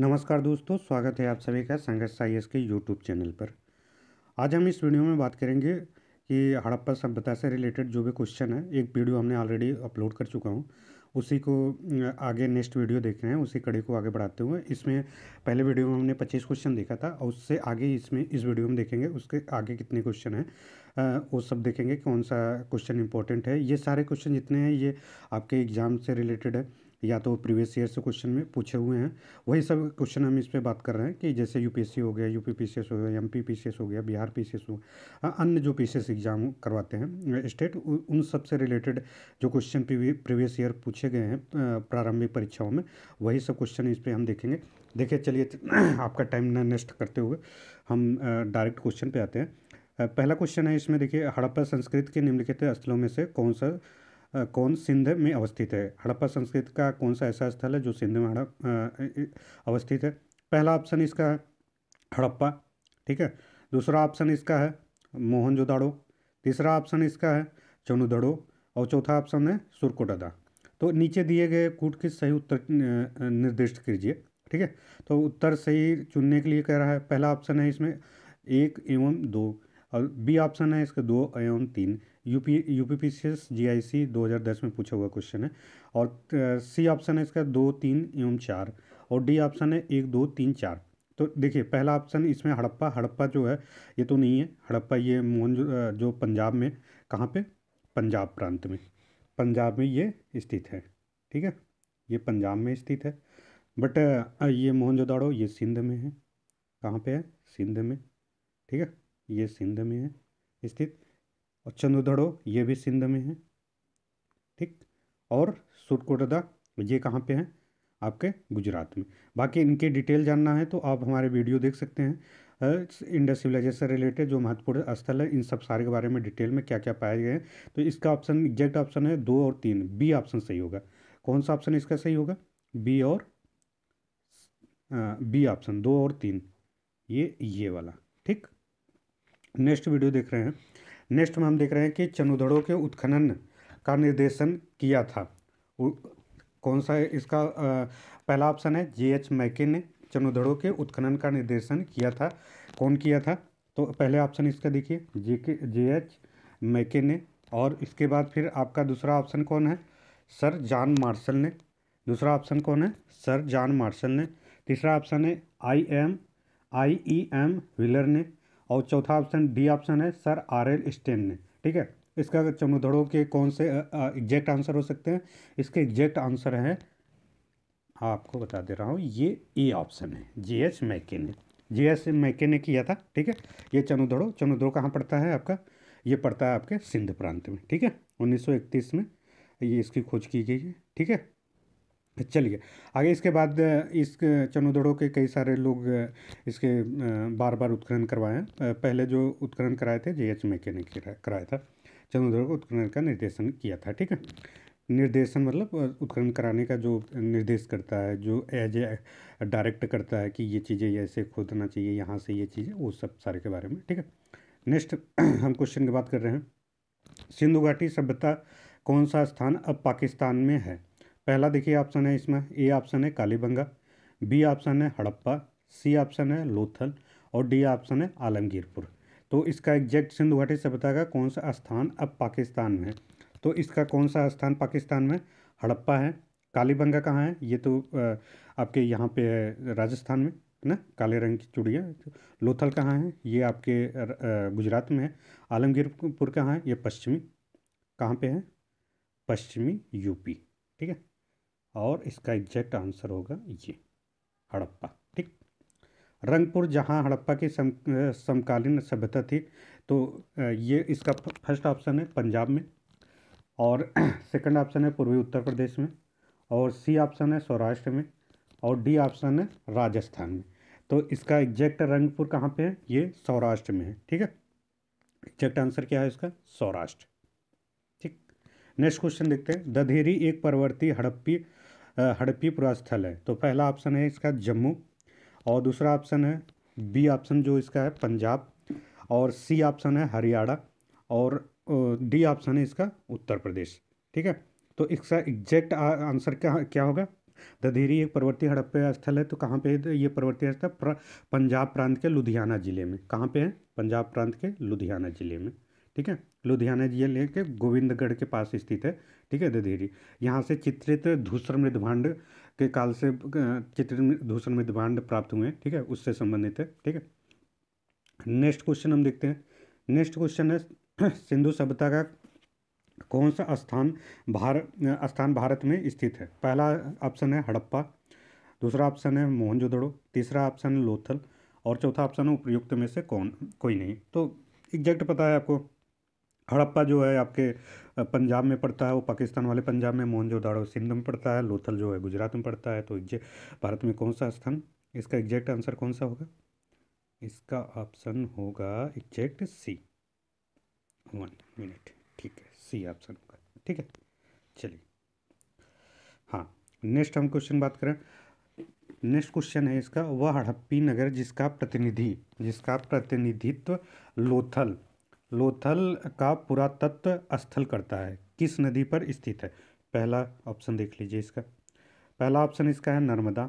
नमस्कार दोस्तों स्वागत है आप सभी का संघर्ष आई के यूट्यूब चैनल पर आज हम इस वीडियो में बात करेंगे कि हड़प्पा सभ्यता से रिलेटेड जो भी क्वेश्चन है एक वीडियो हमने ऑलरेडी अपलोड कर चुका हूँ उसी को आगे नेक्स्ट वीडियो देख रहे हैं उसी कड़ी को आगे बढ़ाते हुए इसमें पहले वीडियो में हमने पच्चीस क्वेश्चन देखा था और उससे आगे इसमें इस वीडियो में देखेंगे उसके आगे कितने क्वेश्चन हैं वो सब देखेंगे कौन सा क्वेश्चन इंपॉर्टेंट है ये सारे क्वेश्चन जितने हैं ये आपके एग्ज़ाम से रिलेटेड है या तो प्रीवियस ईयर से क्वेश्चन में पूछे हुए हैं वही सब क्वेश्चन हम इस पर बात कर रहे हैं कि जैसे यू हो गया यू पीसीएस हो गया एम पी हो गया बिहार सी हो अन्य जो पी एग्ज़ाम करवाते हैं स्टेट उन सब से रिलेटेड जो क्वेश्चन प्रीवियस ईयर पूछे गए हैं प्रारंभिक परीक्षाओं में वही सब क्वेश्चन इस पर हम देखेंगे देखिए चलिए आपका टाइम न नष्ट करते हुए हम डायरेक्ट क्वेश्चन पे आते हैं पहला क्वेश्चन है इसमें देखिए हड़प्पा संस्कृत के निम्नलिखित स्थलों में से कौन सा कौन सिंध में अवस्थित है हड़प्पा संस्कृत का कौन सा ऐसा स्थल है जो सिंध में हड़प अवस्थित है पहला ऑप्शन इसका है हड़प्पा ठीक है दूसरा ऑप्शन इसका है मोहनजोदाड़ो तीसरा ऑप्शन इसका है चनुदड़ो और चौथा ऑप्शन है सुरकोटादा तो नीचे दिए गए कूट के सही उत्तर निर्दिष्ट कीजिए ठीक है तो उत्तर सही चुनने के लिए कह रहा है पहला ऑप्शन है इसमें एक एवं दो और बी ऑप्शन है इसका दो एवं तीन यूपी यूपी जीआईसी 2010 में पूछा हुआ क्वेश्चन है और सी ऑप्शन है इसका दो तीन एवं चार और डी ऑप्शन है एक दो तीन चार तो देखिए पहला ऑप्शन इसमें हड़प्पा हड़प्पा जो है ये तो नहीं है हड़प्पा ये मोहन जो पंजाब में कहाँ पे पंजाब प्रांत में पंजाब में ये स्थित है ठीक है ये पंजाब में स्थित है बट ये मोहनजोदाड़ो ये सिंध में है कहाँ पे है सिंध में ठीक है ये सिंध में है स्थित और चंदोदड़ो ये भी सिंध में है ठीक और सुरकोटदा ये कहाँ पे हैं आपके गुजरात में बाकी इनके डिटेल जानना है तो आप हमारे वीडियो देख सकते हैं इंडस सिविलाइजेशन रिलेटेड जो महत्वपूर्ण स्थल है इन सब सारे के बारे में डिटेल में क्या क्या पाए गए हैं तो इसका ऑप्शन एग्जैक्ट ऑप्शन है दो और तीन बी ऑप्शन सही होगा कौन सा ऑप्शन इसका सही होगा बी और बी ऑप्शन दो और तीन ये ये वाला ठीक नेक्स्ट वीडियो देख रहे हैं नेक्स्ट में हम देख रहे हैं कि चनुदड़ों के उत्खनन का निर्देशन किया था कौन सा इसका पहला ऑप्शन है जे एच मैके ने चनुदड़ों के उत्खनन का निर्देशन किया था कौन किया था तो पहले ऑप्शन इसका देखिए जे के जे एच मैके ने और इसके बाद फिर आपका दूसरा ऑप्शन कौन है सर जॉन मार्शल ने दूसरा ऑप्शन कौन है सर जॉन मार्शल ने तीसरा ऑप्शन है I M I E M Wheeler ने और चौथा ऑप्शन डी ऑप्शन है सर आर एल स्टेन ने ठीक है इसका चमोधड़ों के कौन से एग्जैक्ट आंसर हो सकते हैं इसके एग्जैक्ट आंसर हैं आपको बता दे रहा हूँ ये ए ऑप्शन है जी एच मैके ने जी एस मैके ने किया था ठीक है ये चनुधड़ो चनुधड़ो कहाँ पड़ता है आपका ये पड़ता है आपके सिंध प्रांत में ठीक है 1931 में ये इसकी खोज की गई है ठीक है चलिए आगे इसके बाद इस चनोदड़ों के कई सारे लोग इसके बार बार उत्खनन करवाए हैं पहले जो उत्खनन कराए थे जे एच मेके ने कराया था चनोदड़ों को उत्खनन का निर्देशन किया था ठीक है निर्देशन मतलब उत्खनन कराने का जो निर्देश करता है जो एज ए डायरेक्ट करता है कि ये चीज़ें ऐसे खोदना चाहिए यहाँ से ये चीज़ें वो सब सारे के बारे में ठीक है नेक्स्ट हम क्वेश्चन की बात कर रहे हैं सिंधु घाटी सभ्यता कौन सा स्थान अब पाकिस्तान में है पहला देखिए ऑप्शन है इसमें ए ऑप्शन है कालीबंगा बी ऑप्शन है हड़प्पा सी ऑप्शन है लोथल और डी ऑप्शन है आलमगीरपुर तो इसका एग्जैक्ट सिंधु घाटी सभ्यता का कौन सा स्थान अब पाकिस्तान में तो इसका कौन सा स्थान पाकिस्तान में हड़प्पा है कालीबंगा कहाँ है ये तो आपके यहाँ पे है राजस्थान में ना काले रंग की चूड़िया लोथल कहाँ है ये आपके गुजरात में है आलमगीरपुर कहाँ है ये पश्चिमी कहाँ पे है पश्चिमी यूपी ठीक है और इसका एग्जैक्ट आंसर होगा ये हड़प्पा ठीक रंगपुर जहाँ हड़प्पा की सम समकालीन सभ्यता थी तो ये इसका फर्स्ट ऑप्शन है पंजाब में और सेकंड ऑप्शन है पूर्वी उत्तर प्रदेश में और सी ऑप्शन है सौराष्ट्र में और डी ऑप्शन है राजस्थान में तो इसका एग्जैक्ट रंगपुर कहाँ पे है ये सौराष्ट्र में है ठीक है एग्जैक्ट आंसर क्या है इसका सौराष्ट्र ठीक नेक्स्ट क्वेश्चन देखते हैं दधेरी एक परवर्ती हड़प्पी हड़प्पीपुरा स्थल है तो पहला ऑप्शन है इसका जम्मू और दूसरा ऑप्शन है बी ऑप्शन जो इसका है पंजाब और सी ऑप्शन है हरियाणा और डी ऑप्शन है इसका उत्तर प्रदेश ठीक है तो इसका एग्जैक्ट आंसर क्या क्या होगा दधेरी एक पर्वतीय हड़प्पे स्थल है तो कहाँ पे ये पर्वतीय स्थल पंजाब प्रांत के लुधियाना ज़िले में कहाँ पे है पंजाब प्रांत के लुधियाना ज़िले में ठीक है लुधियाना जिले के गोविंदगढ़ के पास स्थित है ठीक है दधेरी यहाँ से चित्रित धूसर मृद भांड के काल से चित्रित धूसर मृद भांड प्राप्त हुए हैं ठीक है उससे संबंधित है ठीक है नेक्स्ट क्वेश्चन हम देखते हैं नेक्स्ट क्वेश्चन है सिंधु सभ्यता का कौन सा स्थान भारत स्थान भारत में स्थित है पहला ऑप्शन है हड़प्पा दूसरा ऑप्शन है मोहनजोदड़ो तीसरा ऑप्शन है लोथल और चौथा ऑप्शन है उपयुक्त में से कौन कोई नहीं तो एग्जैक्ट पता है आपको हड़प्पा जो है आपके पंजाब में पड़ता है वो पाकिस्तान वाले पंजाब में मोहनजोदाड़ो सिंध में पड़ता है लोथल जो है गुजरात में पड़ता है तो भारत में कौन सा स्थान इसका एग्जैक्ट आंसर कौन सा होगा इसका ऑप्शन होगा एग्जैक्ट सी वन मिनट ठीक है सी ऑप्शन होगा ठीक है चलिए हाँ नेक्स्ट हम क्वेश्चन बात करें नेक्स्ट क्वेश्चन है इसका वह हड़प्पी नगर जिसका प्रतिनिधि जिसका प्रतिनिधित्व लोथल लोथल का पुरातत्व स्थल करता है किस नदी पर स्थित है पहला ऑप्शन देख लीजिए इसका पहला ऑप्शन इसका है Narmada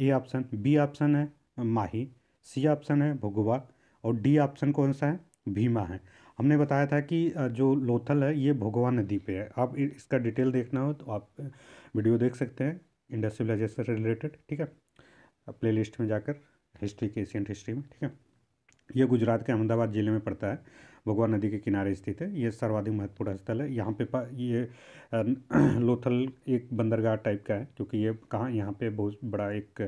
A option B option है माही सी ऑप्शन है भगुआ और डी ऑप्शन कौन सा है भीमा है हमने बताया था कि जो लोथल है ये भगवा नदी पे है आप इसका डिटेल देखना हो तो आप वीडियो देख सकते हैं इंडस्ट्रियलाइजेशन से रिलेटेड ठीक है लिस्ट में जाकर हिस्ट्री के एशियंट हिस्ट्री में ठीक है ये गुजरात के अहमदाबाद ज़िले में पड़ता है भगवा नदी के किनारे स्थित है ये सर्वाधिक महत्वपूर्ण स्थल है यहाँ पे ये लोथल एक बंदरगाह टाइप का है क्योंकि ये कहाँ यहाँ पे बहुत बड़ा एक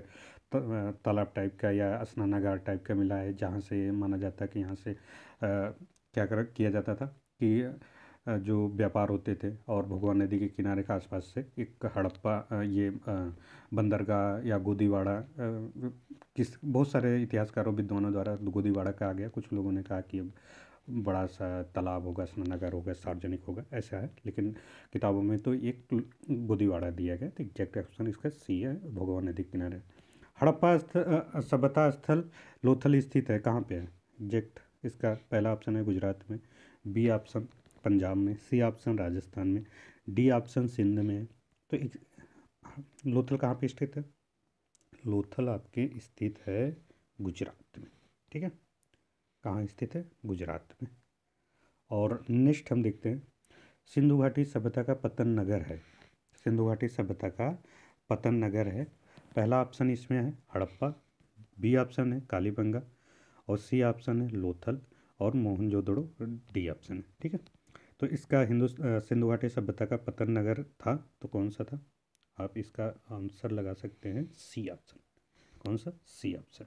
तालाब टाइप का या स्नानागार टाइप का मिला है जहाँ से माना जाता है कि यहाँ से क्या कर किया जाता था कि जो व्यापार होते थे और भगवान नदी के किनारे के आसपास से एक हड़प्पा ये बंदरगाह या गोदीवाड़ा किस बहुत सारे इतिहासकारों विद्वानों द्वारा गोदीवाड़ा कहा गया कुछ लोगों ने कहा कि बड़ा सा तालाब होगा स्नानागार होगा सार्वजनिक होगा ऐसा है लेकिन किताबों में तो एक गुदीवाड़ा दिया गया तो एग्जैक्ट ऑप्शन इसका सी है भगवान नदी किनारे हड़प्पा स्थल सभ्यता स्थल लोथल स्थित है कहाँ पे है एग्जैक्ट इसका पहला ऑप्शन है गुजरात में बी ऑप्शन पंजाब में सी ऑप्शन राजस्थान में डी ऑप्शन सिंध में तो एक, लोथल कहाँ पे स्थित है लोथल आपके स्थित है गुजरात में ठीक है कहाँ स्थित है गुजरात में और नेक्स्ट हम देखते हैं सिंधु घाटी सभ्यता का पतन नगर है सिंधु घाटी सभ्यता का पतन नगर है पहला ऑप्शन इसमें है हड़प्पा बी ऑप्शन है कालीबंगा और सी ऑप्शन है लोथल और मोहनजोदड़ो डी ऑप्शन है ठीक है तो इसका हिंदू सिंधु घाटी सभ्यता का पतन नगर था तो कौन सा था आप इसका आंसर लगा सकते हैं सी ऑप्शन कौन सा सी ऑप्शन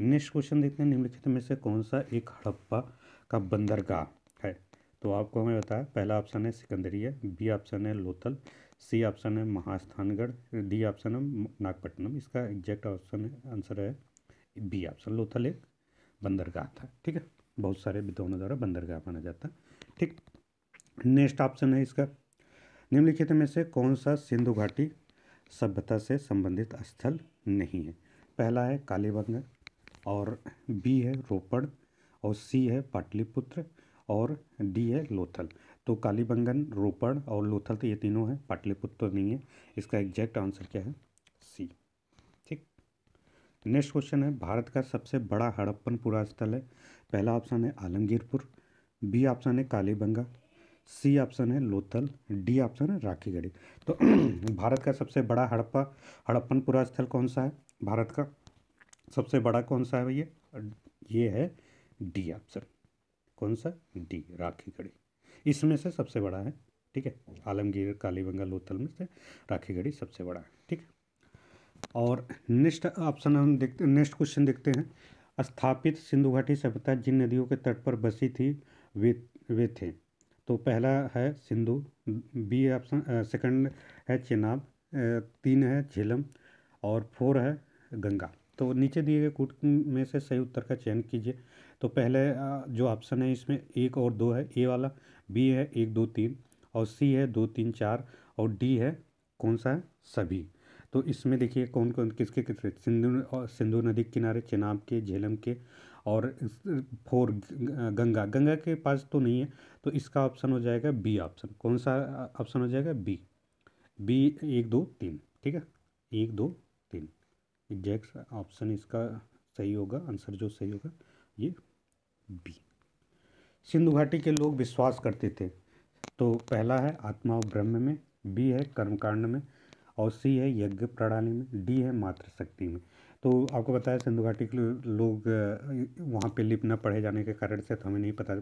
नेक्स्ट क्वेश्चन देखते हैं निम्नलिखित में से कौन सा एक हड़प्पा का बंदरगाह है तो आपको हमें बताया पहला ऑप्शन है सिकंदरिया बी ऑप्शन है लोथल सी ऑप्शन है महास्थानगढ़ डी ऑप्शन है नागपट्टनम इसका एग्जैक्ट ऑप्शन आंसर है बी ऑप्शन लोथल एक बंदरगाह था ठीक है बहुत सारे विद्वानों द्वारा बंदरगाह माना जाता ठीक नेक्स्ट ऑप्शन है इसका निम्नलिखित में से कौन सा सिंधु घाटी सभ्यता से संबंधित स्थल नहीं है पहला है कालीबंगा और बी है रोपड़ और सी है पाटलिपुत्र और डी है लोथल तो कालीबंगन रोपड़ और लोथल तो ये तीनों हैं पाटलिपुत्र तो नहीं है इसका एग्जैक्ट आंसर क्या है सी ठीक नेक्स्ट क्वेश्चन है भारत का सबसे बड़ा हड़प्पन पुरास्थल है पहला ऑप्शन है आलमगीरपुर बी ऑप्शन है कालीबंगा सी ऑप्शन है लोथल डी ऑप्शन है राखीगढ़ी तो भारत का सबसे बड़ा हड़प्पा हड़प्पन पुरास्थल कौन सा है भारत का सबसे बड़ा कौन सा है भैया ये है डी ऑप्शन कौन सा डी राखी गढ़ी इसमें से सबसे बड़ा है ठीक है आलमगीर कालीबंगा लोथल में से राखी गढ़ी सबसे बड़ा है ठीक है और नेक्स्ट ऑप्शन हम देखते नेक्स्ट क्वेश्चन देखते हैं स्थापित सिंधु घाटी सभ्यता जिन नदियों के तट पर बसी थी वे वे थे तो पहला है सिंधु बी ऑप्शन सेकंड है चेनाब तीन है झेलम और फोर है गंगा तो नीचे दिए गए कूट में से सही उत्तर का चयन कीजिए तो पहले जो ऑप्शन है इसमें एक और दो है ए वाला बी है एक दो तीन और सी है दो तीन चार और डी है कौन सा है सभी तो इसमें देखिए कौन कौन किसके किसके सिंधु और सिंधु नदी के किनारे चेनाब के झेलम के और फोर गंगा गंगा के पास तो नहीं है तो इसका ऑप्शन हो जाएगा बी ऑप्शन कौन सा ऑप्शन हो जाएगा बी बी एक दो तीन ठीक है एक दो जैक्स ऑप्शन इसका सही होगा आंसर जो सही होगा ये बी सिंधु घाटी के लोग विश्वास करते थे तो पहला है आत्मा और ब्रह्म में बी है कर्मकांड में और सी है यज्ञ प्रणाली में डी है मातृशक्ति में तो आपको पता है सिंधु घाटी के लोग वहाँ पे लिप न पढ़े जाने के कारण से तो हमें नहीं पता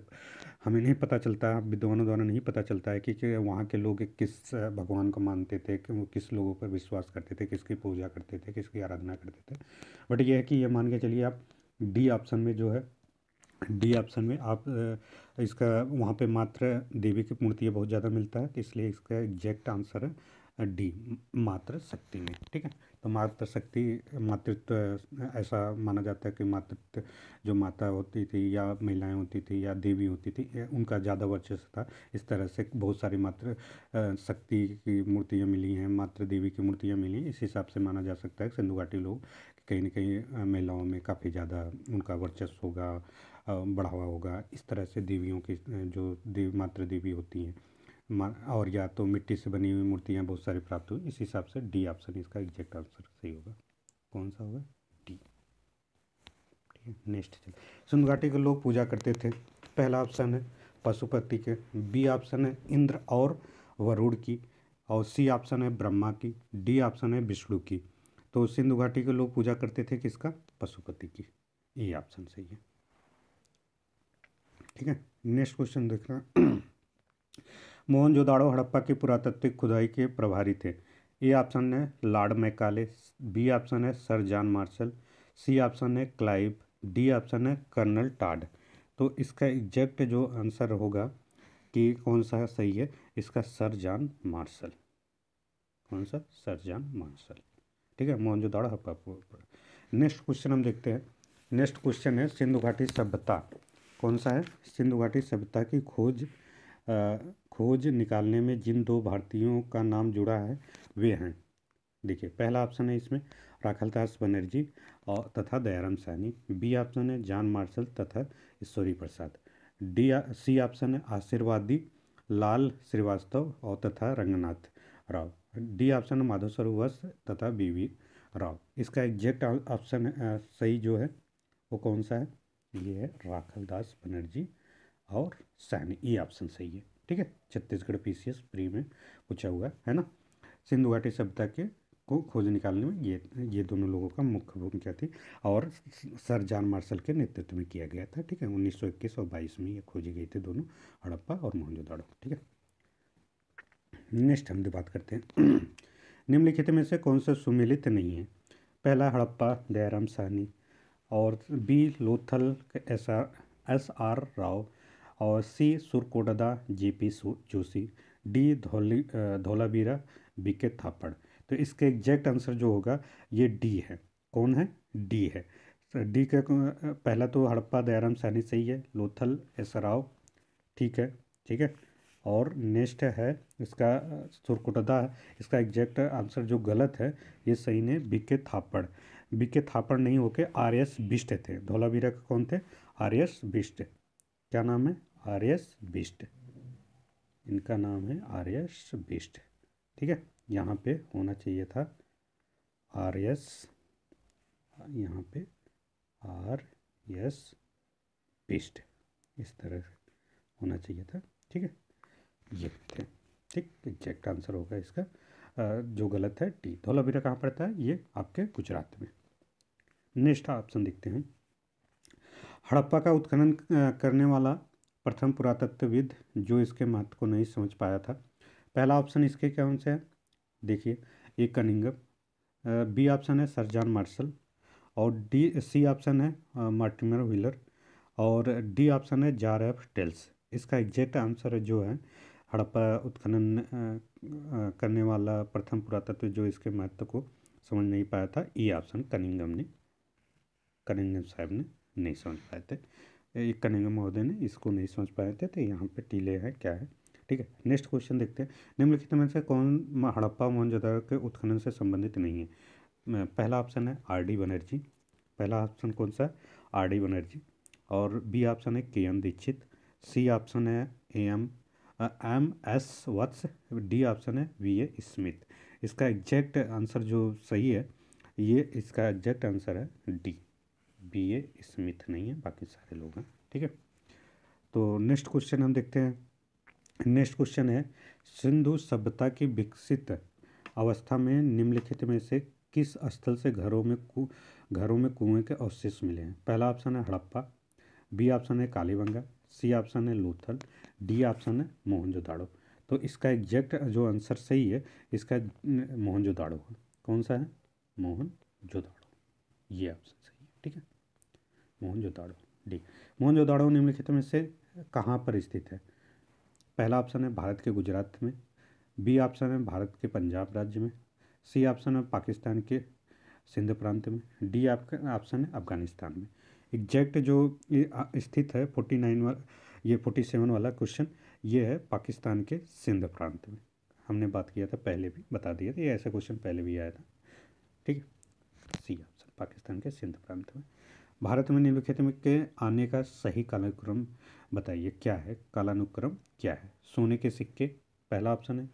हमें नहीं पता चलता विद्वानों द्वारा नहीं पता चलता है कि, कि वहाँ के लोग किस भगवान को मानते थे कि वो किस लोगों पर विश्वास करते थे किसकी पूजा करते थे किसकी आराधना करते थे बट ये है कि ये मान के चलिए आप डी ऑप्शन में जो है डी ऑप्शन में आप इसका वहाँ पे मात्र देवी की मूर्ति बहुत ज़्यादा मिलता है तो इसलिए इसका एग्जैक्ट आंसर है डी मात्र शक्ति में ठीक है मातृशक्ति मातृत्व ऐसा माना जाता है कि मातृत्व जो माता होती थी या महिलाएं होती थी या देवी होती थी उनका ज़्यादा वर्चस्व था इस तरह से बहुत सारी मातृ शक्ति की मूर्तियाँ मिली हैं मातृ देवी की मूर्तियाँ मिली इस हिसाब से माना जा सकता है सिंधु घाटी लोग कहीं ना कहीं महिलाओं में काफ़ी ज़्यादा उनका वर्चस्व होगा बढ़ावा होगा इस तरह से देवियों की जो देव मातृ देवी होती हैं और या तो मिट्टी से बनी हुई मूर्तियाँ बहुत सारी प्राप्त हुई इस हिसाब से डी ऑप्शन इसका एग्जैक्ट आंसर सही होगा कौन सा होगा डी ठीक है नेक्स्ट चल सुन घाटी के लोग पूजा करते थे पहला ऑप्शन है पशुपति के बी ऑप्शन है इंद्र और वरुण की और सी ऑप्शन है ब्रह्मा की डी ऑप्शन है विष्णु की तो सिंधु घाटी के लोग पूजा करते थे किसका पशुपति की ये e ऑप्शन सही है ठीक है नेक्स्ट क्वेश्चन देख रहे हैं मोहन जोदाड़ो हड़प्पा की पुरातत्विक खुदाई के प्रभारी थे ए ऑप्शन है लॉर्ड मैकाले बी ऑप्शन है sir John Marshall C option है क्लाइव डी ऑप्शन है कर्नल टाड तो इसका एग्जैक्ट जो आंसर होगा कि कौन सा सही है इसका सर जॉन मार्शल कौन सा सर जॉन मार्शल ठीक है मोहन जोदाड़ो हड़प्पा नेक्स्ट क्वेश्चन हम देखते हैं नेक्स्ट क्वेश्चन है सिंधु घाटी सभ्यता कौन सा है सिंधु घाटी सभ्यता की खोज खोज निकालने में जिन दो भारतीयों का नाम जुड़ा है वे हैं देखिए पहला ऑप्शन है इसमें राखल दास बनर्जी और तथा दयाराम सैनी बी ऑप्शन है जान मार्शल तथा ईश्वरी प्रसाद डी सी ऑप्शन है आशीर्वादी लाल श्रीवास्तव और तथा रंगनाथ राव डी ऑप्शन है माधव सरोवस तथा बीवी राव इसका एग्जैक्ट ऑप्शन सही जो है वो कौन सा है ये है राखल दास बनर्जी और सहनी ये e ऑप्शन सही है ठीक है छत्तीसगढ़ पीसीएस प्री में पूछा हुआ है ना सिंधु घाटी सभ्यता के को खोज निकालने में ये ये दोनों लोगों का मुख्य भूमिका थी और सर जॉन मार्शल के नेतृत्व में किया गया था ठीक है उन्नीस सौ इक्कीस और बाईस में ये खोजी गई थी दोनों हड़प्पा और मोहनजोदाड़ो ठीक है नेक्स्ट हम जो बात करते हैं निम्नलिखित में से कौन सा सुमिलित नहीं है पहला हड़प्पा दयाराम सहनी और B Lothal S R S R Rao और C Surkotada J P Joshi D धोली धोलावीरा बी के थापड़ तो इसके एग्जैक्ट आंसर जो होगा ये डी है कौन है डी है तो डी का पहला तो हड़प्पा दयाराम सहनी सही है लोथल एस राव ठीक है ठीक है और नेक्स्ट है इसका सुरकुटदा इसका एग्जैक्ट आंसर जो गलत है ये सही ने बी के थापड़ बी के थापड़ नहीं होके आर एस बिष्ट थे धोलावीरा कौन थे आर एस बिष्ट क्या नाम है आर्यस बिष्ट इनका नाम है आर्यस बिष्ट ठीक है यहाँ पे होना चाहिए था आर एस यहाँ पे आर एस बिस्ट इस तरह होना चाहिए था ठीक है ये थे ठीक एग्जैक्ट आंसर होगा इसका जो गलत है टी धोलावीरा तो कहाँ पड़ता है ये आपके गुजरात में नेक्स्ट ऑप्शन देखते हैं हड़प्पा का उत्खनन करने वाला प्रथम पुरातत्वविद जो इसके महत्व को नहीं समझ पाया था पहला ऑप्शन इसके कौन से है देखिए ए कनिंगम बी ऑप्शन है सर जॉन मार्शल और डी सी ऑप्शन है मार्टिमर व्हीलर और डी ऑप्शन है जार एफ टेल्स इसका एग्जैक्ट आंसर जो है हड़प्पा उत्खनन करने वाला प्रथम पुरातत्व जो इसके महत्व को समझ नहीं पाया था ई ऑप्शन कनिंगम ने कनिंगम साहब ने नहीं समझ पाए थे ये कन्हैया महोदय ने इसको नहीं समझ पाए थे तो यहाँ पे टीले हैं क्या है ठीक है नेक्स्ट क्वेश्चन देखते हैं निम्नलिखित में से कौन हड़प्पा मोहनजोदारो के उत्खनन से संबंधित नहीं है पहला ऑप्शन है आर डी बनर्जी पहला ऑप्शन कौन सा है आर डी बनर्जी और बी ऑप्शन है के एम दीक्षित सी ऑप्शन है A M M S Vats D option है वी ए स्मिथ इसका एग्जैक्ट आंसर जो सही है ये इसका एग्जैक्ट आंसर है डी बी ए स्मिथ नहीं है बाकी सारे लोग हैं ठीक है तो नेक्स्ट क्वेश्चन हम देखते हैं नेक्स्ट क्वेश्चन है सिंधु सभ्यता की विकसित अवस्था में निम्नलिखित में से किस स्थल से घरों में कु घरों में कुएं के अवशेष मिले हैं पहला ऑप्शन है हड़प्पा बी ऑप्शन है कालीबंगा सी ऑप्शन है लोथल डी ऑप्शन है मोहनजोदाड़ो तो इसका एग्जैक्ट जो आंसर सही है इसका मोहनजोदाड़ो है कौन सा है मोहन जोदाड़ो ये ऑप्शन सही है ठीक है मोहनजोदाड़ो डी मोहनजोदाड़ो निम्नलिखित में से कहाँ पर स्थित है पहला ऑप्शन है भारत के गुजरात में बी ऑप्शन है भारत के पंजाब राज्य में सी ऑप्शन है पाकिस्तान के सिंध प्रांत में डी ऑप्शन है अफगानिस्तान में एग्जैक्ट जो स्थित है फोर्टी नाइन वाला ये फोर्टी सेवन वाला क्वेश्चन ये है पाकिस्तान के सिंध प्रांत में हमने बात किया था पहले भी बता दिया था ये ऐसा क्वेश्चन पहले भी आया था ठीक है सी ऑप्शन पाकिस्तान के सिंध प्रांत में भारत में निम्नलिखित के आने का सही कालानुक्रम बताइए क्या है कालानुक्रम क्या है सोने के सिक्के पहला ऑप्शन है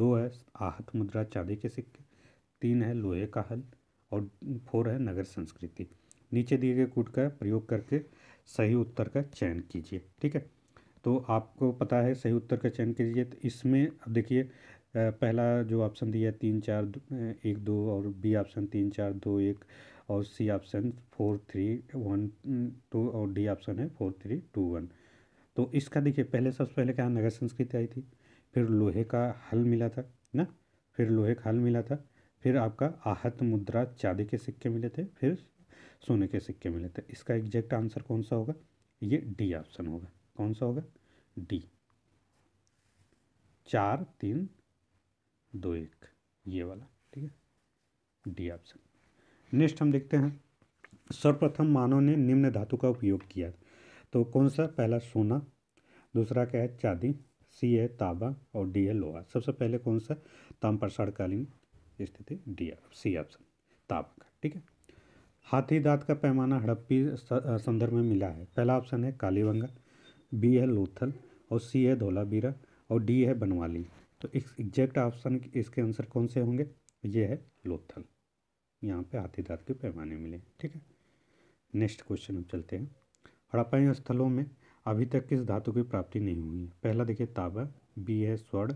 दो है आहत मुद्रा चांदी के सिक्के तीन है लोहे का हल और फोर है नगर संस्कृति नीचे दिए गए कूट का प्रयोग करके सही उत्तर का चयन कीजिए ठीक है तो आपको पता है सही उत्तर का चयन कीजिए तो इसमें अब देखिए पहला जो ऑप्शन दिया है तीन चार एक दो और बी ऑप्शन तीन चार दो एक और C option four three one two और डी ऑप्शन है फोर थ्री टू वन तो इसका देखिए पहले सबसे पहले क्या नगर संस्कृति आई थी फिर लोहे का हल मिला था ना फिर लोहे का हल मिला था फिर आपका आहत मुद्रा चांदी के सिक्के मिले थे फिर सोने के सिक्के मिले थे इसका एग्जैक्ट आंसर कौन सा होगा ये डी ऑप्शन होगा कौन सा होगा डी चार तीन दो एक ये वाला ठीक है डी ऑप्शन नेक्स्ट हम देखते हैं सर्वप्रथम मानव ने निम्न धातु का उपयोग किया तो कौन सा पहला सोना दूसरा क्या है चांदी सी है ताबा और डी है लोहा सबसे पहले कौन सा ताम प्रसारकालीन स्थिति डी सी ऑप्शन ताबा का ठीक है हाथी दांत का पैमाना हड़प्पी संदर्भ में मिला है पहला ऑप्शन है कालीबंगा बी है लोथल और सी है धोलाबीरा और डी है बनवाली तो एग्जैक्ट ऑप्शन इसके आंसर कौन से होंगे ये है लोथल यहाँ पे दांत के पैमाने मिले ठीक है नेक्स्ट क्वेश्चन अब चलते हैं हड़प्पा स्थलों में अभी तक किस धातु की प्राप्ति नहीं हुई है पहला देखिए ताबा बी है स्वर्ण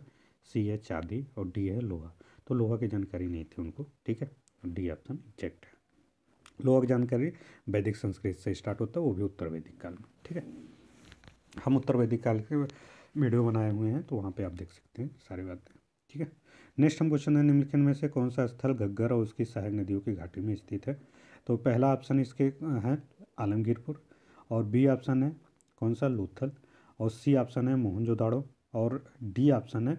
सी है चांदी और डी है लोहा तो लोहा की जानकारी नहीं थी उनको ठीक है डी ऑप्शन एग्जैक्ट है लोहा की जानकारी वैदिक संस्कृत से स्टार्ट होता है वो भी उत्तर वैदिक काल में ठीक है हम उत्तर वैदिक काल के वीडियो बनाए हुए हैं तो वहाँ पे आप देख सकते हैं सारी बातें ठीक है नेक्स्ट हम क्वेश्चन है निम्नलिखित में से कौन सा स्थल घग्गर और उसकी सहायक नदियों की घाटी में स्थित है तो पहला ऑप्शन इसके है आलमगीरपुर और बी ऑप्शन है कौन सा लोथल और सी ऑप्शन है मोहनजोदाड़ो और डी ऑप्शन है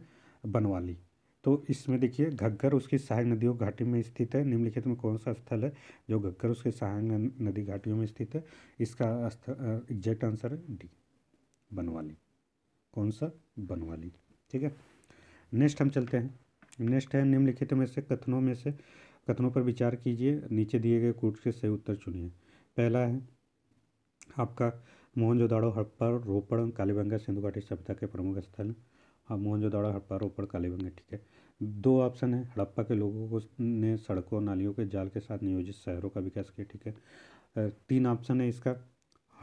बनवाली तो इसमें देखिए घग्गर उसकी सहायक नदियों घाटी में स्थित है निम्नलिखित में कौन सा स्थल है जो घग्गर उसके सहायक नदी घाटियों में स्थित है इसका एग्जैक्ट आंसर है डी बनवाली कौन सा बनवाली ठीक है नेक्स्ट हम चलते हैं नेक्स्ट है निम्नलिखित में से कथनों में से कथनों पर विचार कीजिए नीचे दिए गए कोट के सही उत्तर चुनिए पहला है आपका मोहनजोदाड़ो हड़प्पा रोपड़ कालीबंगा सिंधु घाटी सभ्यता के प्रमुख स्थल हाँ मोहनजोदाड़ो हड़प्पा रोपड़ कालीबंगा ठीक है दो ऑप्शन है हड़प्पा के लोगों को ने सड़कों नालियों के जाल के साथ नियोजित शहरों का विकास किया ठीक है तीन ऑप्शन है इसका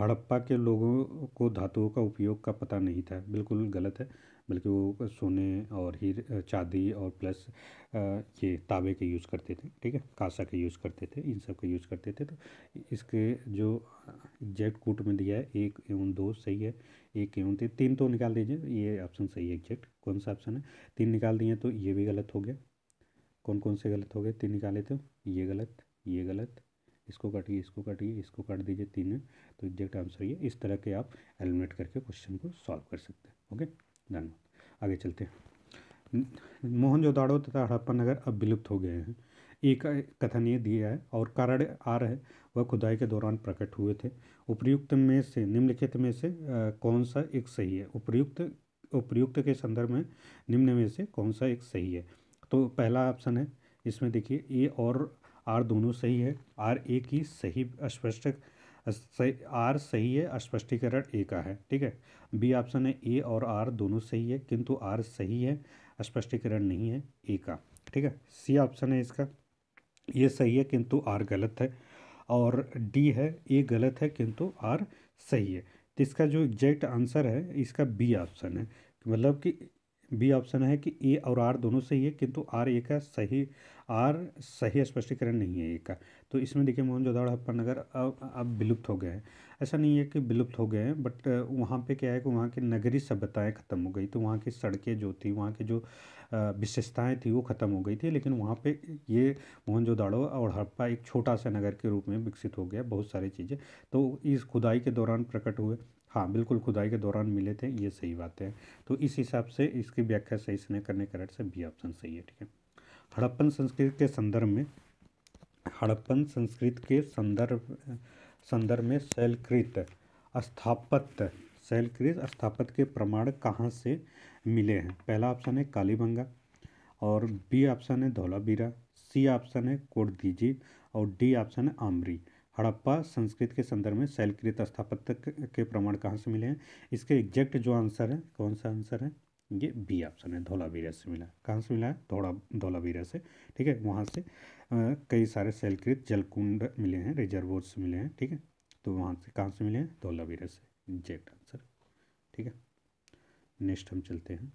हड़प्पा के लोगों को धातुओं का उपयोग का पता नहीं था बिल्कुल गलत है बल्कि वो सोने और हीर चांदी और प्लस ये ताबे के यूज़ करते थे ठीक है कांसा के यूज़ करते थे इन सब के यूज़ करते थे तो इसके जो एग्जैक्ट कोट में दिया है एक एवं दो सही है एक एवं तीन तीन तो निकाल दीजिए ये ऑप्शन सही है एग्जैक्ट कौन सा ऑप्शन है तीन निकाल दिए तो ये भी गलत हो गया कौन कौन से गलत हो गए तीन निकाले तो ये गलत ये गलत इसको काटिए इसको काटिए इसको काट दीजिए तीन तो एग्जैक्ट आंसर ये इस तरह के आप एलिमिनेट करके क्वेश्चन को सॉल्व कर सकते हैं ओके धन्यवाद आगे चलते हैं मोहनजोदाड़ो तथा हड़प्पा नगर अब विलुप्त हो गए हैं एक कथन ये दिया है और कारण आर है वह खुदाई के दौरान प्रकट हुए थे उपयुक्त में से निम्नलिखित में से कौन सा एक सही है उपयुक्त उपयुक्त के संदर्भ में निम्न में से कौन सा एक सही है तो पहला ऑप्शन है इसमें देखिए ए और आर दोनों सही है आर ए की सही स्पष्ट आर सही है स्पष्टीकरण ए का है ठीक है बी ऑप्शन है ए और आर दोनों सही है किंतु आर सही है स्पष्टीकरण नहीं है ए का ठीक है सी ऑप्शन है इसका ये सही है किंतु आर गलत है और डी है ए गलत है किंतु आर सही है तो इसका जो एग्जैक्ट आंसर है इसका बी ऑप्शन है मतलब कि बी ऑप्शन है कि ए और आर दोनों सही है किंतु आर ए का सही आर सही स्पष्टीकरण नहीं है ए का तो इसमें देखिए मोहनजोदाड़ो हप्पा नगर अब अब विलुप्त हो गए हैं ऐसा नहीं है कि विलुप्त हो गए हैं बट वहाँ पे क्या है कि वहाँ की नगरीय सभ्यताएँ ख़त्म हो गई तो वहाँ की सड़कें जो थी वहाँ की जो विशेषताएँ थी वो ख़त्म हो गई थी लेकिन वहाँ पे ये मोहनजोदाड़ो और हड़प्पा एक छोटा सा नगर के रूप में विकसित हो गया बहुत सारी चीज़ें तो इस खुदाई के दौरान प्रकट हुए हाँ बिल्कुल खुदाई के दौरान मिले थे ये सही बात है तो इस हिसाब से इसकी व्याख्या सही से करने का से बी ऑप्शन सही है ठीक है हड़प्पन संस्कृत के संदर्भ में हड़प्पन संस्कृत के संदर्भ संदर्भ में शैलकृत स्थापत्य शैलकृत स्थापत्य के प्रमाण कहाँ से मिले हैं पहला ऑप्शन है कालीबंगा और बी ऑप्शन है धौलाबीरा सी ऑप्शन है कोडदीजी और डी ऑप्शन है आमरी हड़प्पा संस्कृत के संदर्भ में शैलकृत स्थापत्य के प्रमाण कहाँ से मिले हैं इसके एग्जैक्ट जो आंसर है कौन सा आंसर है ये बी ऑप्शन है धोलावीरा से मिला कहाँ से मिला है धोला धोलावीरा से ठीक है वहाँ से आ, कई सारे शैलकृत जलकुंड मिले हैं रिजर्वोर से मिले हैं ठीक है तो वहाँ से कहाँ से मिले हैं धोलावीरा से एग्जैक्ट आंसर ठीक है नेक्स्ट हम चलते हैं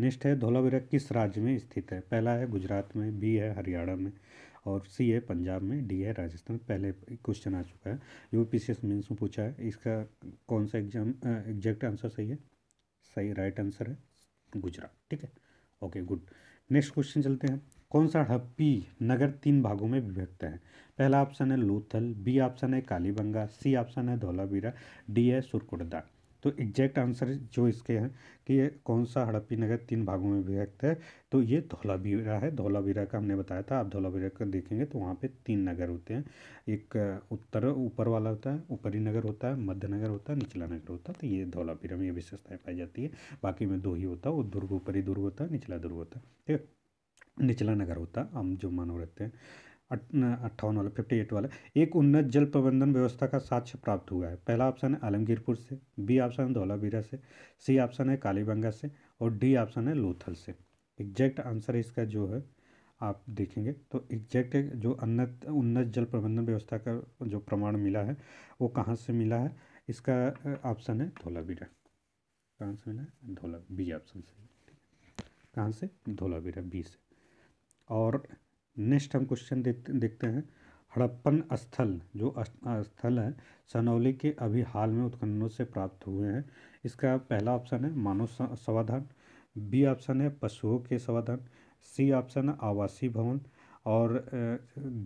नेक्स्ट है धोलावीरा किस राज्य में स्थित है पहला है गुजरात में बी है हरियाणा में और सी है पंजाब में डी है राजस्थान पहले क्वेश्चन आ चुका है U P C S mains में पूछा है इसका कौन सा एग्जाम एग्जैक्ट आंसर सही है सही राइट आंसर है गुजरात ठीक है ओके गुड नेक्स्ट क्वेश्चन चलते हैं कौन सा हप्पी नगर तीन भागों में विभक्त है पहला ऑप्शन है लोथल बी ऑप्शन है कालीबंगा सी ऑप्शन है धौलावीरा डी है सुरकुडदा तो एग्जैक्ट आंसर जो इसके हैं कि ये कौन सा हड़प्पी नगर तीन भागों में विभक्त है तो ये धौलावीरा है धौलावीरा का हमने बताया था आप धौलावीरा का देखेंगे तो वहाँ पे तीन नगर होते हैं एक उत्तर ऊपर वाला होता है ऊपरी नगर होता है मध्य नगर होता है निचला नगर होता है तो ये धौलावीरा में ये विशेषताएँ पाई जाती है बाकी में दो ही होता है वो दुर्ग ऊपरी दुर्ग होता है निचला दुर्ग होता है ठीक है निचला नगर होता है हम जो मानव रहते हैं अट्ठावन वाला फिफ्टी एट वाला एक उन्नत जल प्रबंधन व्यवस्था का साक्ष्य प्राप्त हुआ है पहला ऑप्शन है आलमगीरपुर से बी ऑप्शन है धौलावीरा से सी ऑप्शन है कालीबंगा से और डी ऑप्शन है लोथल से एग्जैक्ट आंसर इसका जो है आप देखेंगे तो एग्जैक्ट जो उन्नत उन्नत जल प्रबंधन व्यवस्था का जो प्रमाण मिला है वो कहाँ से मिला है इसका ऑप्शन है धोलावीरा कहाँ से मिला है धोला बी ऑप्शन से कहाँ से धोलावीरा बी से और नेक्स्ट हम क्वेश्चन देखते हैं हड़प्पन स्थल जो स्थल है सनौली के अभी हाल में उत्खननों से प्राप्त हुए हैं इसका पहला ऑप्शन है मानव समाधान बी ऑप्शन है पशुओं के समाधान सी ऑप्शन है आवासीय भवन और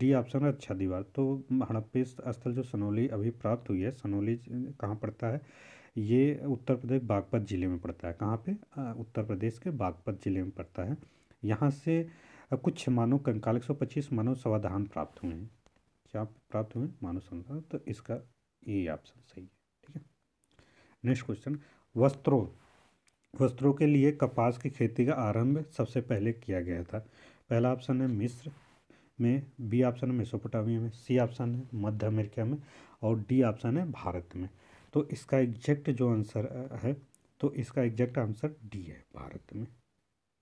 डी ऑप्शन है अच्छा दीवार तो हड़प्पे स्थल जो सनौली अभी प्राप्त हुई है सनौली कहाँ पड़ता है ये उत्तर प्रदेश बागपत ज़िले में पड़ता है कहाँ पे उत्तर प्रदेश के बागपत ज़िले में पड़ता है यहाँ से अब कुछ मानव कंकाल एक सौ पच्चीस मानव समाधान प्राप्त हुए हैं क्या प्राप्त हुए मानव समाधान तो इसका ये ऑप्शन सही है ठीक है नेक्स्ट क्वेश्चन वस्त्रों वस्त्रों के लिए कपास की खेती का आरंभ सबसे पहले किया गया था पहला ऑप्शन है मिस्र में बी ऑप्शन है मेसोपोटामिया में सी ऑप्शन है मध्य अमेरिका में और डी ऑप्शन है भारत में तो इसका एग्जैक्ट जो आंसर है तो इसका एग्जैक्ट आंसर डी है भारत में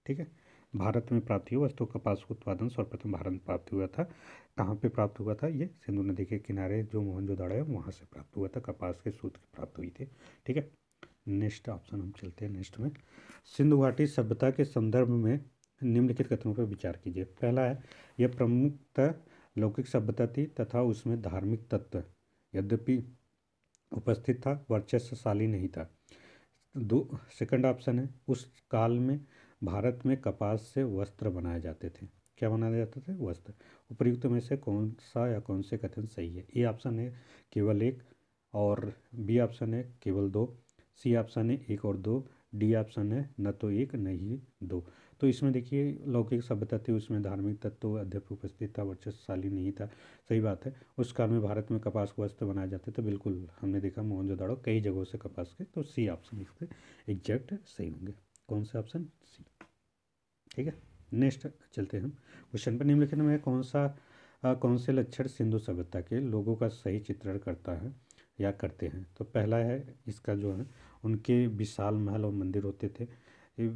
ठीक है भारत में प्राप्त हुई वस्तु कपास उत्पादन सर्वप्रथम भारत में प्राप्त हुआ था कहाँ पे प्राप्त हुआ था ये सिंधु नदी के किनारे जो मोहनजोदाड़ो है वहाँ से प्राप्त हुआ था कपास के सूत्र प्राप्त हुई थी ठीक है नेक्स्ट ऑप्शन हम चलते हैं नेक्स्ट में सिंधु घाटी सभ्यता के संदर्भ में निम्नलिखित कथनों पर विचार कीजिए पहला है यह प्रमुखता लौकिक सभ्यता थी तथा उसमें धार्मिक तत्व यद्यपि उपस्थित था वर्चस्वशाली नहीं था दो सेकंड ऑप्शन है उस काल में भारत में कपास से वस्त्र बनाए जाते थे क्या बनाए जाते थे वस्त्र उपयुक्त में से कौन सा या कौन से कथन सही है ए ऑप्शन है केवल एक और बी ऑप्शन है केवल दो सी ऑप्शन है एक और दो डी ऑप्शन है न तो एक न ही दो तो इसमें देखिए लौकिक सभ्यता थी उसमें धार्मिक तत्व अध्यक्ष उपस्थित था वर्चस्वशाली नहीं था सही बात है उस काल में भारत में कपास को वस्त्र बनाए जाते थे बिल्कुल हमने देखा मोहनजोदाड़ो कई जगहों से कपास के तो सी ऑप्शन इसके एग्जैक्ट सही होंगे कौन सा ऑप्शन सी ठीक है नेक्स्ट चलते हम क्वेश्चन पर निम्नलिखित में कौन सा आ, कौन से लक्षण सिंधु सभ्यता के लोगों का सही चित्रण करता है या करते हैं तो पहला है इसका जो है उनके विशाल महल और मंदिर होते थे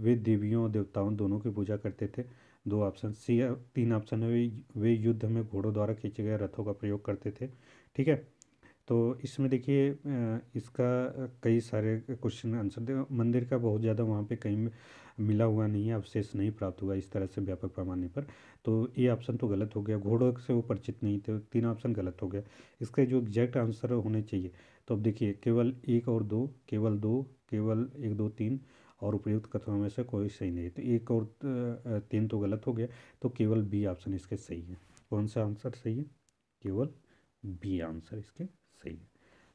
वे देवियों और देवताओं दोनों की पूजा करते थे दो ऑप्शन सी तीन ऑप्शन है वे वे युद्ध में घोड़ों द्वारा खींचे गए रथों का प्रयोग करते थे ठीक है तो इसमें देखिए इसका कई सारे क्वेश्चन आंसर मंदिर का बहुत ज़्यादा वहाँ पे कहीं मिला हुआ नहीं है अवशेष नहीं प्राप्त हुआ इस तरह से व्यापक पैमाने पर तो ये ऑप्शन तो गलत हो गया घोड़ों से वो परिचित नहीं थे तीन ऑप्शन गलत हो गया इसके जो एग्जैक्ट आंसर होने चाहिए तो अब देखिए केवल एक और दो केवल दो केवल एक दो तीन और उपयुक्त कथनों में से कोई सही नहीं तो एक और तीन तो गलत हो गया तो केवल बी ऑप्शन इसके सही है कौन सा आंसर सही है केवल बी आंसर इसके सही है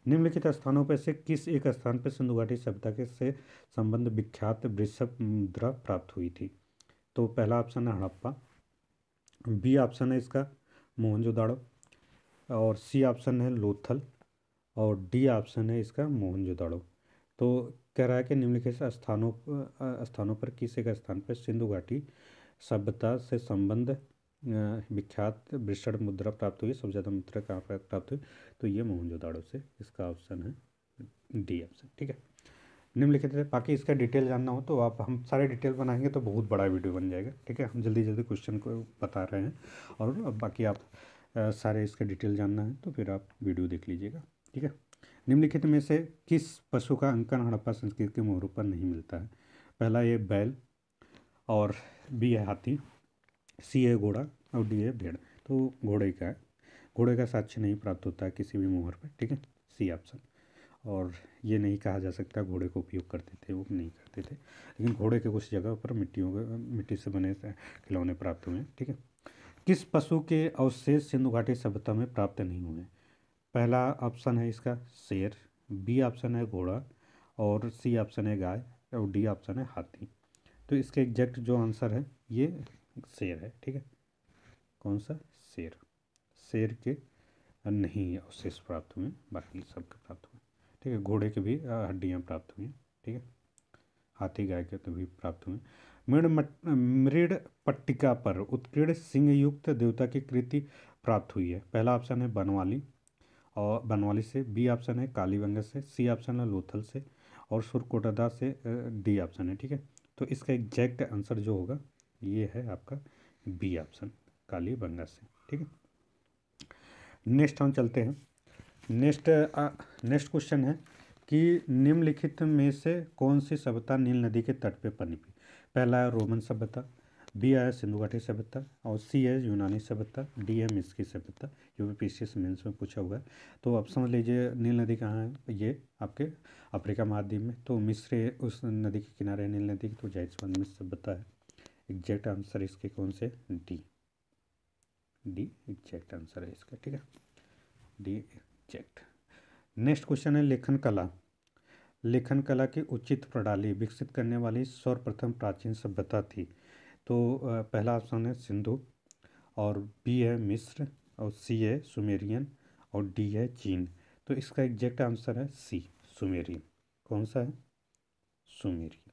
निम्नलिखित स्थानों पर से किस एक स्थान पर सिंधु घाटी सभ्यता के से संबंध विख्यात वृषभ मुद्रा प्राप्त हुई थी तो पहला ऑप्शन है हड़प्पा बी ऑप्शन है इसका मोहनजोदाड़ो और सी ऑप्शन है लोथल और डी ऑप्शन है इसका मोहनजोदाड़ो तो कह रहा है कि निम्नलिखित स्थानों स्थानों पर किस एक स्थान पर सिंधु घाटी सभ्यता से संबंध विख्यात वृषण मुद्रा प्राप्त हुई सबसे ज़्यादा मुद्रा कहाँ प्राप्त हुई तो ये मोहनजोदाड़ो से इसका ऑप्शन है डी ऑप्शन ठीक है निम्नलिखित है बाकी इसका डिटेल जानना हो तो आप हम सारे डिटेल बनाएंगे तो बहुत बड़ा वीडियो बन जाएगा ठीक है हम जल्दी जल्दी क्वेश्चन को बता रहे हैं और बाकी आप सारे इसका डिटेल जानना है तो फिर आप वीडियो देख लीजिएगा ठीक है निम्नलिखित में से किस पशु का अंकन हड़प्पा संस्कृति के मोहरों पर नहीं मिलता है पहला ये बैल और बी है हाथी सी है घोड़ा और डी है भेड़ तो घोड़े का है घोड़े का साक्ष्य नहीं प्राप्त होता है किसी भी मोहर पर ठीक है सी ऑप्शन और ये नहीं कहा जा सकता घोड़े को उपयोग करते थे वो नहीं करते थे लेकिन घोड़े के कुछ जगह पर मिट्टियों के मिट्टी से बने खिलौने प्राप्त हुए ठीक है किस पशु के अवशेष सिंधु घाटी सभ्यता में प्राप्त नहीं हुए पहला ऑप्शन है इसका शेर बी ऑप्शन है घोड़ा और सी ऑप्शन है गाय और डी ऑप्शन है हाथी तो इसके एग्जैक्ट जो आंसर है ये शेर है ठीक है कौन सा शेर शेर के नहीं अवशेष प्राप्त हुए बाकी सबके प्राप्त हुए ठीक है घोड़े के भी हड्डियाँ प्राप्त हुई ठीक है हाथी गाय के तो भी प्राप्त हुए मृण मृण पट्टिका पर उत्कीर्ण सिंह युक्त देवता की कृति प्राप्त हुई है पहला ऑप्शन है बनवाली और बनवाली से बी ऑप्शन है कालीबंग से सी ऑप्शन है लोथल से और सुरकोटदा से डी ऑप्शन है ठीक है तो इसका एग्जैक्ट आंसर जो होगा ये है आपका बी ऑप्शन काली बंगा से ठीक है नेक्स्ट हम चलते हैं नेक्स्ट नेक्स्ट क्वेश्चन है कि निम्नलिखित में से कौन सी सभ्यता नील नदी के तट पर पनी पी पहला है रोमन सभ्यता बी आया सिंधु घाटी सभ्यता और सी है यूनानी सभ्यता डी है मिस्की सभ्यता यू भी पी मेंस में पूछा हुआ है तो आप समझ लीजिए नील नदी कहाँ है ये आपके अफ्रीका महाद्वीप में तो मिस्र उस नदी के किनारे नील नदी की तो जाहिर मिस्र सभ्यता है एग्जैक्ट आंसर इसके कौन से डी डी एग्जैक्ट आंसर है इसका ठीक है डी एग्जैक्ट नेक्स्ट क्वेश्चन है लेखन कला लेखन कला की उचित प्रणाली विकसित करने वाली सर्वप्रथम प्राचीन सभ्यता थी तो पहला ऑप्शन है सिंधु और बी है मिस्र और सी है सुमेरियन और डी है चीन तो इसका एग्जैक्ट आंसर है सी सुमेरियन कौन सा है सुमेरियन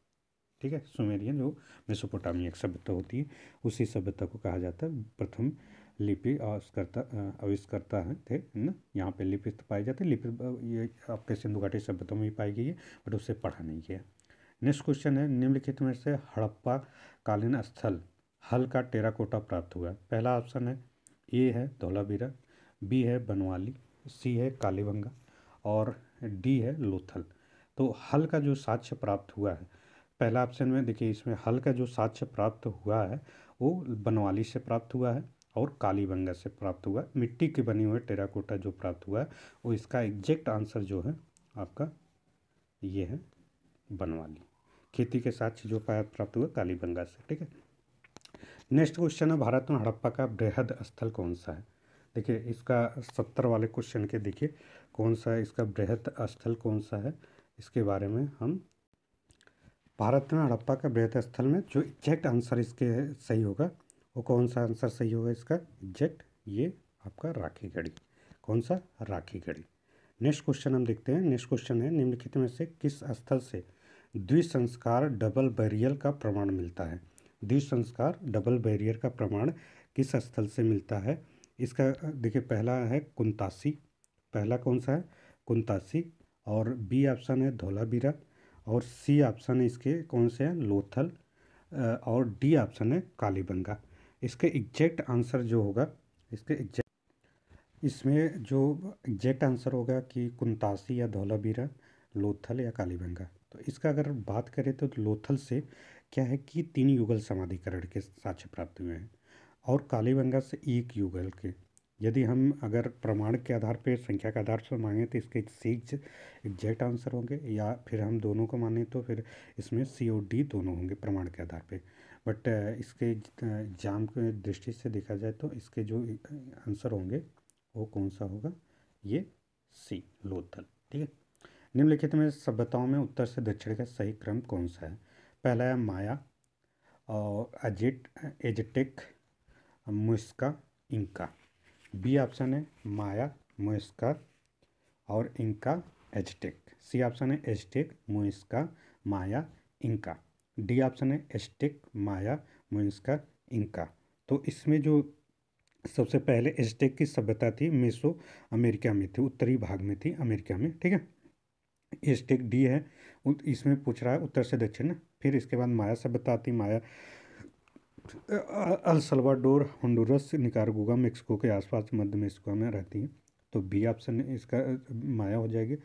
ठीक है सुमेरियन जो मेसोपोटामिया सभ्यता होती है उसी सभ्यता को कहा जाता है प्रथम लिपि आविष्कर्ता आविष्कर्ता थे ना यहाँ पे लिपि तो पाए जाते लिपि ये आपके सिंधु घाटी सभ्यता में भी पाई गई है बट उसे पढ़ा नहीं गया नेक्स्ट क्वेश्चन है निम्नलिखित में से हड़प्पा कालीन स्थल हल का टेराकोटा प्राप्त हुआ पहला ऑप्शन है ए है धौलाबीरा बी है बनवाली सी है कालीबंगा और डी है लोथल तो हल का जो साक्ष्य प्राप्त हुआ है पहला ऑप्शन में देखिए इसमें हल का जो साक्ष्य प्राप्त हुआ है वो बनवाली से प्राप्त हुआ है और काली बंगा से प्राप्त हुआ मिट्टी के बने हुए टेराकोटा जो प्राप्त हुआ है वो इसका एग्जैक्ट आंसर जो है आपका ये है बनवाली खेती के साथ जो प्राप्त हुआ काली बंगा से ठीक है नेक्स्ट क्वेश्चन है भारत में हड़प्पा का बृहद स्थल कौन सा है देखिए इसका सत्तर वाले क्वेश्चन के देखिए कौन सा है इसका बृहद स्थल कौन सा है इसके बारे में हम भारत में हड़प्पा का बृहद स्थल में जो एग्जैक्ट आंसर इसके सही होगा वो कौन सा आंसर सही होगा इसका एग्जैक्ट ये आपका राखी घड़ी कौन सा राखी घड़ी नेक्स्ट क्वेश्चन हम देखते हैं नेक्स्ट क्वेश्चन है निम्नलिखित में से किस स्थल से द्विसंस्कार डबल बैरियर का प्रमाण मिलता है द्विसंस्कार डबल बैरियर का प्रमाण किस स्थल से मिलता है इसका देखिए पहला है कुंतासी पहला कौन सा है कुंतासी और बी ऑप्शन है धोलाबीरा और सी ऑप्शन है इसके कौन से हैं लोथल और डी ऑप्शन है कालीबंगा इसके एग्जैक्ट आंसर जो होगा इसके एग्जैक्ट इसमें जो एग्जैक्ट आंसर होगा कि कुंतासी या धौलाबीरा लोथल या कालीबंगा तो इसका अगर बात करें तो लोथल से क्या है कि तीन युगल समाधिकरण के साक्ष्य प्राप्त हुए हैं और कालीबंगा से एक युगल के यदि हम अगर प्रमाण के आधार पर संख्या के आधार पर मांगें तो इसके सीज एग्जैक्ट आंसर होंगे या फिर हम दोनों को माने तो फिर इसमें सी ओ डी दोनों होंगे प्रमाण के आधार पर बट इसके एग्ज़ाम के दृष्टि से देखा जाए तो इसके जो आंसर होंगे वो कौन सा होगा ये सी लोथल ठीक है निम्नलिखित में सभ्यताओं में उत्तर से दक्षिण का सही क्रम कौन सा है पहला है माया और अजिट Aztec Muisca Inca B option है माया मुस्का और इंका एजटेक सी ऑप्शन है Aztec Muisca Maya Inca D option है एस्टेक माया का इंका तो इसमें जो सबसे पहले एस्टेक की सभ्यता थी मेसो अमेरिका में थी उत्तरी भाग में थी अमेरिका में ठीक है एस्टेक डी है इसमें पूछ रहा है उत्तर से दक्षिण फिर इसके बाद माया सभ्यता आती Maya El Salvador Honduras Nicaragua Mexico के आसपास मध्य मेक्सिको में रहती हैं तो बी ऑप्शन इसका माया हो जाएगी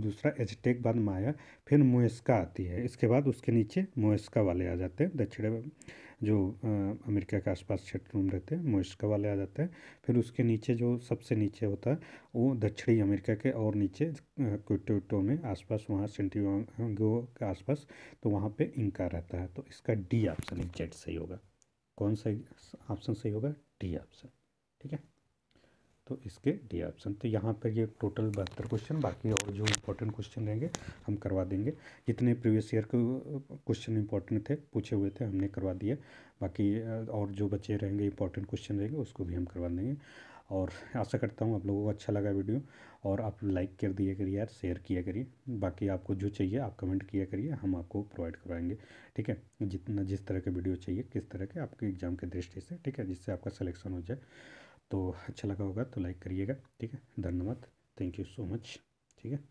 दूसरा एजटेक बाद माया फिर मुएस्का आती है इसके बाद उसके नीचे मुएस्का वाले आ जाते हैं दक्षिण जो अमेरिका के आसपास क्षेत्र में रहते हैं मुएस्का वाले आ जाते हैं फिर उसके नीचे जो सबसे नीचे होता है वो दक्षिणी अमेरिका के और नीचे क्विटोटो में आसपास वहाँ सेंटिगो के आसपास तो वहाँ पर इंका रहता है तो इसका डी ऑप्शन एग्जैक्ट सही होगा कौन सा ऑप्शन सही होगा डी ऑप्शन ठीक है तो इसके डी ऑप्शन तो यहाँ पर ये टोटल बहत्तर क्वेश्चन बाकी और जो इंपॉर्टेंट क्वेश्चन रहेंगे हम करवा देंगे जितने प्रीवियस ईयर के क्वेश्चन इंपॉर्टेंट थे पूछे हुए थे हमने करवा दिए बाकी और जो बच्चे रहेंगे इंपॉर्टेंट क्वेश्चन रहेंगे उसको भी हम करवा देंगे और आशा करता हूँ आप लोगों को अच्छा लगा वीडियो और आप लाइक कर दिया करिए यार शेयर किया करिए बाकी आपको जो चाहिए आप कमेंट किया करिए हम आपको प्रोवाइड करवाएंगे ठीक है जितना जिस तरह के वीडियो चाहिए किस तरह के आपके एग्ज़ाम के दृष्टि से ठीक है जिससे आपका सिलेक्शन हो जाए तो अच्छा लगा होगा तो लाइक करिएगा ठीक है धन्यवाद थैंक यू सो मच ठीक है